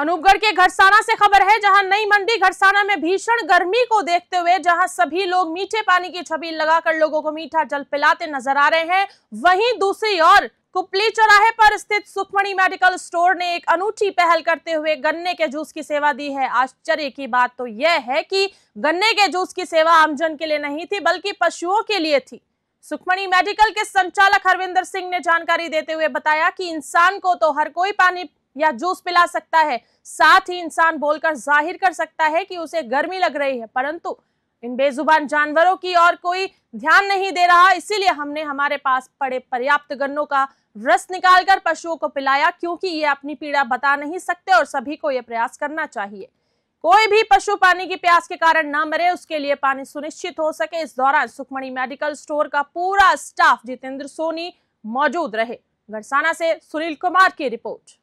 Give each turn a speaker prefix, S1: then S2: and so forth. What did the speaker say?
S1: अनूपगढ़ के घरसाना से खबर है जहां नई मंडी घरसाना में भीषण गर्मी को देखते हुए जहां सभी लोग मीठे पानी की छबील लगाकर लोगों को मीठा जल पिलाते नजर आ रहे हैं वहीं दूसरी ओर कुपली चौराहे पर स्थित सुखमणि मेडिकल स्टोर ने एक अनूठी पहल करते हुए गन्ने के जूस की सेवा दी है आश्चर्य की बात तो यह है कि गन्ने के जूस की सेवा आमजन के लिए नहीं थी बल्कि पशुओं के लिए थी सुखमणि मेडिकल के संचालक हरविंदर सिंह ने जानकारी देते हुए बताया कि इंसान को तो हर कोई पानी या जूस पिला सकता है साथ ही इंसान बोलकर जाहिर कर सकता है कि उसे गर्मी लग रही है परंतु इन बेजुबान जानवरों की और कोई ध्यान नहीं दे रहा इसीलिए हमने हमारे पास पड़े पर्याप्त गन्नों का रस निकालकर पशुओं को पिलाया क्योंकि ये अपनी पीड़ा बता नहीं सकते और सभी को यह प्रयास करना चाहिए कोई भी पशु पानी की प्यास के कारण ना मरे उसके लिए पानी सुनिश्चित हो सके इस दौरान सुखमणि मेडिकल स्टोर का पूरा स्टाफ जितेंद्र सोनी मौजूद रहे घरसाना से सुनील कुमार की रिपोर्ट